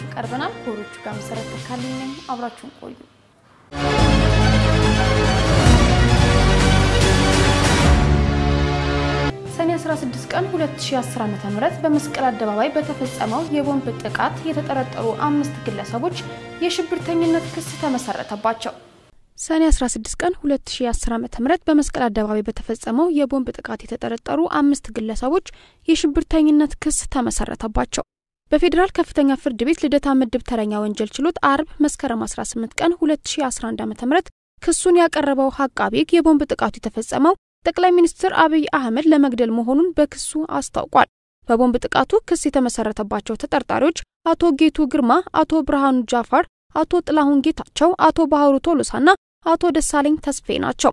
ይዘንላችሁ ቀርበናል። ከወሮቹ ጋር መሰረት ተካልኝ ነኝ። አብራችሁን ቆዩ። ሰኔ 16 ቀን 2010 ዓ.ም በመስቀል አደባባይ በተፈጸመው የቦምብ ጥቃት የተጠረጠሩ አምስት ግለሰቦች የሽብርተኝነት ክስ ተመሰረተባቸው። ሰኔ 16 ቀን 2010 ዓ.ም በመስቀል አደባባይ በተፈጸመው የቦምብ ጥቃት የተጠረጠሩ አምስት ግለሰቦች የሽብርተኝነት ክስ ተመሰረተባቸው። በፌዴራል ከፍተኛ ፍርድ ቤት ልደታ ምድብ ተረኛ ወንጀል ችሎት አርብ መስከረም 18 ቀን 2011 ዓ ም ክሱን ያቀረበው አቃቤ ሕግ የቦምብ ጥቃቱ የተፈጸመው ጠቅላይ ሚኒስትር አብይ አህመድ ለመግደል መሆኑን በክሱ አስታውቋል። በቦምብ ጥቃቱ ክስ የተመሰረተባቸው ተጠርጣሪዎች አቶ ጌቱ ግርማ፣ አቶ ብርሃኑ ጃፋር፣ አቶ ጥላሁን ጌታቸው፣ አቶ ባህሩ ቶሎሳና አቶ ደሳለኝ ተስፌ ናቸው።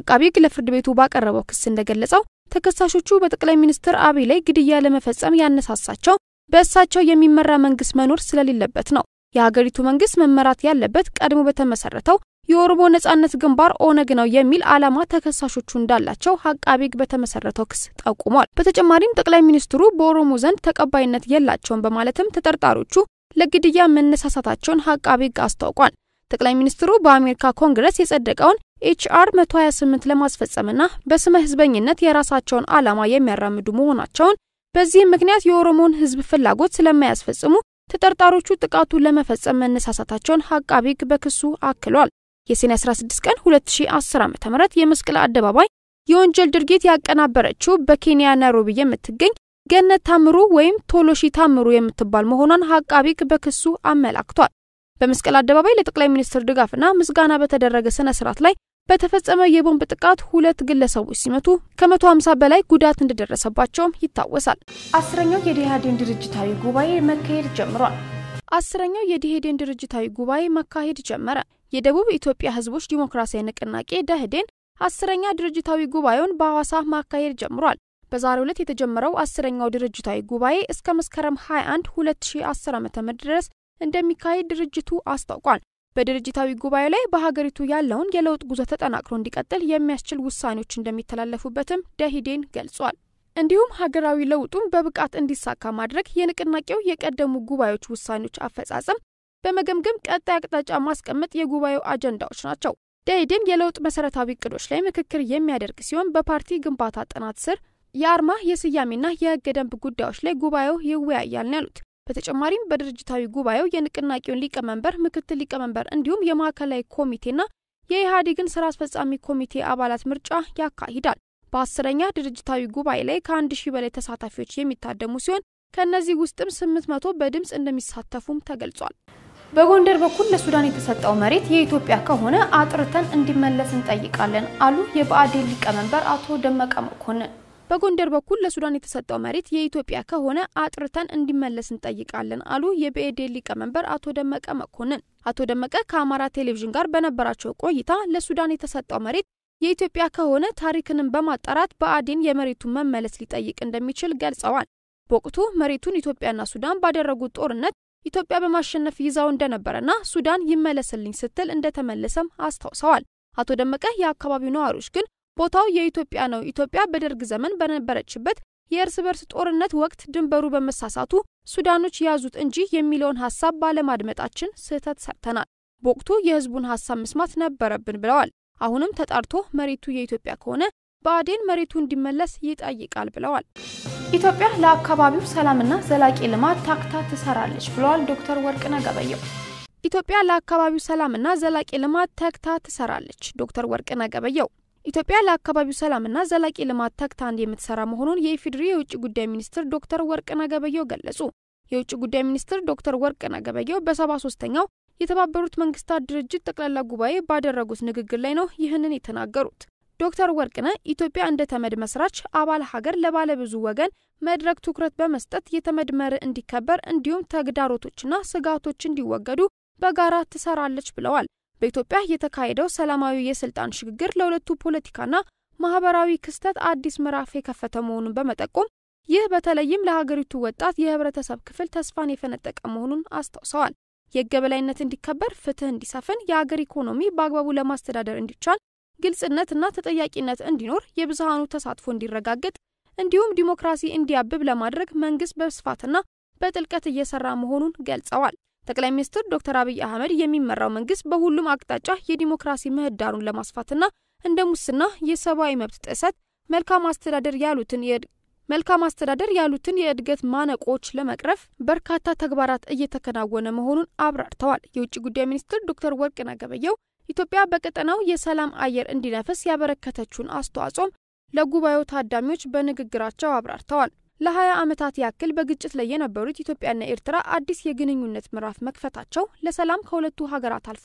አቃቤ ሕግ ለፍርድ ቤቱ ባቀረበው ክስ እንደገለጸው ተከሳሾቹ በጠቅላይ ሚኒስትር አብይ ላይ ግድያ ለመፈጸም ያነሳሳቸው በእሳቸው የሚመራ መንግስት መኖር ስለሌለበት ነው። የሀገሪቱ መንግስት መመራት ያለበት ቀድሞ በተመሰረተው የኦሮሞ ነጻነት ግንባር ኦነግ ነው የሚል ዓላማ ተከሳሾቹ እንዳላቸው አቃቤ ሕግ በተመሰረተው ክስ ጠቁሟል። በተጨማሪም ጠቅላይ ሚኒስትሩ በኦሮሞ ዘንድ ተቀባይነት የላቸውም በማለትም ተጠርጣሪዎቹ ለግድያ መነሳሳታቸውን አቃቤ ሕግ አስታውቋል። ጠቅላይ ሚኒስትሩ በአሜሪካ ኮንግረስ የጸደቀውን ኤችአር 128 ለማስፈጸምና በስመ ህዝበኝነት የራሳቸውን ዓላማ የሚያራምዱ መሆናቸውን በዚህም ምክንያት የኦሮሞን ህዝብ ፍላጎት ስለማያስፈጽሙ ተጠርጣሪዎቹ ጥቃቱን ለመፈጸም መነሳሳታቸውን አቃቢ ህግ በክሱ አክሏል። የሰኔ 16 ቀን 2010 ዓ ም የመስቀል አደባባይ የወንጀል ድርጊት ያቀናበረችው በኬንያ ናይሮቢ የምትገኝ ገነት ታምሩ ወይም ቶሎሺ ታምሩ የምትባል መሆኗን አቃቢ ህግ በክሱ አመላክቷል። በመስቀል አደባባይ ለጠቅላይ ሚኒስትር ድጋፍና ምስጋና በተደረገ ስነ ስርዓት ላይ በተፈጸመ የቦምብ ጥቃት ሁለት ግለሰቦች ሲመቱ ከ150 በላይ ጉዳት እንደደረሰባቸውም ይታወሳል። አስረኛው የዲሃድን ድርጅታዊ ጉባኤ መካሄድ ጀምሯል። አስረኛው የዲሄዴን ድርጅታዊ ጉባኤ መካሄድ ጀመረ። የደቡብ ኢትዮጵያ ህዝቦች ዲሞክራሲያዊ ንቅናቄ ደህዴን አስረኛ ድርጅታዊ ጉባኤውን በሐዋሳ ማካሄድ ጀምሯል። በዛሬው ዕለት የተጀመረው አስረኛው ድርጅታዊ ጉባኤ እስከ መስከረም 21 2010 ዓ ም ድረስ እንደሚካሄድ ድርጅቱ አስታውቋል። በድርጅታዊ ጉባኤ ላይ በሀገሪቱ ያለውን የለውጥ ጉዞ ተጠናክሮ እንዲቀጥል የሚያስችል ውሳኔዎች እንደሚተላለፉበትም ደሂዴን ገልጿል። እንዲሁም ሀገራዊ ለውጡን በብቃት እንዲሳካ ማድረግ የንቅናቄው የቀደሙ ጉባኤዎች ውሳኔዎች አፈጻጸም በመገምገም ቀጣይ አቅጣጫ ማስቀመጥ የጉባኤው አጀንዳዎች ናቸው። ደኢህዴን የለውጥ መሰረታዊ እቅዶች ላይ ምክክር የሚያደርግ ሲሆን በፓርቲ ግንባታ ጥናት ስር የአርማ የስያሜና የህገ ደንብ ጉዳዮች ላይ ጉባኤው ይወያያል ነው ያሉት በተጨማሪም በድርጅታዊ ጉባኤው የንቅናቄውን ሊቀመንበር፣ ምክትል ሊቀመንበር እንዲሁም የማዕከላዊ ኮሚቴና የኢህአዴግን ስራ አስፈጻሚ ኮሚቴ አባላት ምርጫ ያካሂዳል። በአስረኛ ድርጅታዊ ጉባኤ ላይ ከአንድ ሺህ በላይ ተሳታፊዎች የሚታደሙ ሲሆን ከእነዚህ ውስጥም ስምንት መቶ በድምፅ እንደሚሳተፉም ተገልጿል። በጎንደር በኩል ለሱዳን የተሰጠው መሬት የኢትዮጵያ ከሆነ አጥርተን እንዲመለስ እንጠይቃለን አሉ የብአዴን ሊቀመንበር አቶ ደመቀ መኮንን። በጎንደር በኩል ለሱዳን የተሰጠው መሬት የኢትዮጵያ ከሆነ አጥርተን እንዲመለስ እንጠይቃለን አሉ የብኤዴን ሊቀመንበር አቶ ደመቀ መኮንን። አቶ ደመቀ ከአማራ ቴሌቪዥን ጋር በነበራቸው ቆይታ ለሱዳን የተሰጠው መሬት የኢትዮጵያ ከሆነ ታሪክንም በማጣራት በአዴን የመሬቱን መመለስ ሊጠይቅ እንደሚችል ገልጸዋል። በወቅቱ መሬቱን ኢትዮጵያና ሱዳን ባደረጉት ጦርነት ኢትዮጵያ በማሸነፍ ይዛው እንደነበረና ሱዳን ይመለስልኝ ስትል እንደተመለሰም አስታውሰዋል። አቶ ደመቀ የአካባቢው ነዋሪዎች ግን ቦታው የኢትዮጵያ ነው። ኢትዮጵያ በደርግ ዘመን በነበረችበት የእርስ በርስ ጦርነት ወቅት ድንበሩ በመሳሳቱ ሱዳኖች ያዙት እንጂ የሚለውን ሀሳብ ባለማድመጣችን ስህተት ሰርተናል። በወቅቱ የህዝቡን ሀሳብ መስማት ነበረብን ብለዋል። አሁንም ተጣርቶ መሬቱ የኢትዮጵያ ከሆነ በአዴን መሬቱ እንዲመለስ ይጠይቃል ብለዋል። ኢትዮጵያ ለአካባቢው ሰላምና ዘላቂ ልማት ታክታ ትሰራለች ብለዋል ዶክተር ወርቅነህ ገበየሁ። ኢትዮጵያ ለአካባቢው ሰላምና ዘላቂ ልማት ተግታ ትሰራለች ዶክተር ወርቅነህ ገበየሁ ኢትዮጵያ ለአካባቢው ሰላምና ዘላቂ ልማት ተግታ አንድ የምትሰራ መሆኑን የኢፌዴሪ የውጭ ጉዳይ ሚኒስትር ዶክተር ወርቅነህ ገበየሁ ገለጹ። የውጭ ጉዳይ ሚኒስትር ዶክተር ወርቅነህ ገበየሁ በሰባ ሶስተኛው የተባበሩት መንግስታት ድርጅት ጠቅላላ ጉባኤ ባደረጉት ንግግር ላይ ነው ይህንን የተናገሩት። ዶክተር ወርቅነህ ኢትዮጵያ እንደ ተመድ መስራች አባል ሀገር ለባለብዙ ወገን መድረክ ትኩረት በመስጠት የተመድ መርህ እንዲከበር እንዲሁም ተግዳሮቶችና ስጋቶች እንዲወገዱ በጋራ ትሰራለች ብለዋል። በኢትዮጵያ የተካሄደው ሰላማዊ የስልጣን ሽግግር ለሁለቱ ፖለቲካና ማህበራዊ ክስተት አዲስ ምዕራፍ የከፈተ መሆኑን በመጠቆም ይህ በተለይም ለሀገሪቱ ወጣት የህብረተሰብ ክፍል ተስፋን የፈነጠቀ መሆኑን አስታውሰዋል። የገበላይነት እንዲከበር፣ ፍትህ እንዲሰፍን፣ የሀገር ኢኮኖሚ በአግባቡ ለማስተዳደር እንዲቻል፣ ግልጽነትና ተጠያቂነት እንዲኖር፣ የብዝሃኑ ተሳትፎ እንዲረጋገጥ እንዲሁም ዲሞክራሲ እንዲያብብ ለማድረግ መንግስት በስፋትና በጥልቀት እየሰራ መሆኑን ገልጸዋል። ጠቅላይ ሚኒስትር ዶክተር አብይ አህመድ የሚመራው መንግስት በሁሉም አቅጣጫ የዲሞክራሲ ምህዳሩን ለማስፋትና እንደ ሙስና፣ የሰብአዊ መብት ጥሰት፣ መልካም አስተዳደር ያሉትን መልካም አስተዳደር ያሉትን የእድገት ማነቆች ለመቅረፍ በርካታ ተግባራት እየተከናወነ መሆኑን አብራርተዋል። የውጭ ጉዳይ ሚኒስትር ዶክተር ወርቅነህ ገበየሁ ኢትዮጵያ በቀጠናው የሰላም አየር እንዲነፍስ ያበረከተችውን አስተዋጽኦም ለጉባኤው ታዳሚዎች በንግግራቸው አብራርተዋል። ለ20 ዓመታት ያክል በግጭት ላይ የነበሩት ኢትዮጵያና ኤርትራ አዲስ የግንኙነት ምዕራፍ መክፈታቸው ለሰላም ከሁለቱ ሀገራት አልፎ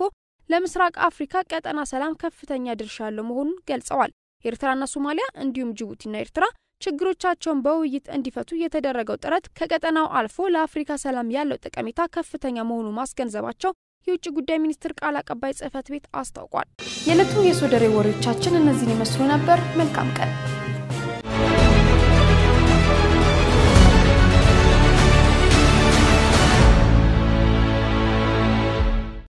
ለምስራቅ አፍሪካ ቀጠና ሰላም ከፍተኛ ድርሻ ያለው መሆኑን ገልጸዋል። ኤርትራና ሶማሊያ እንዲሁም ጅቡቲና ኤርትራ ችግሮቻቸውን በውይይት እንዲፈቱ የተደረገው ጥረት ከቀጠናው አልፎ ለአፍሪካ ሰላም ያለው ጠቀሜታ ከፍተኛ መሆኑ ማስገንዘባቸው የውጭ ጉዳይ ሚኒስትር ቃል አቀባይ ጽህፈት ቤት አስታውቋል። የዕለቱ የሶደሬ ወሬዎቻችን እነዚህን ይመስሉ ነበር። መልካም ቀን።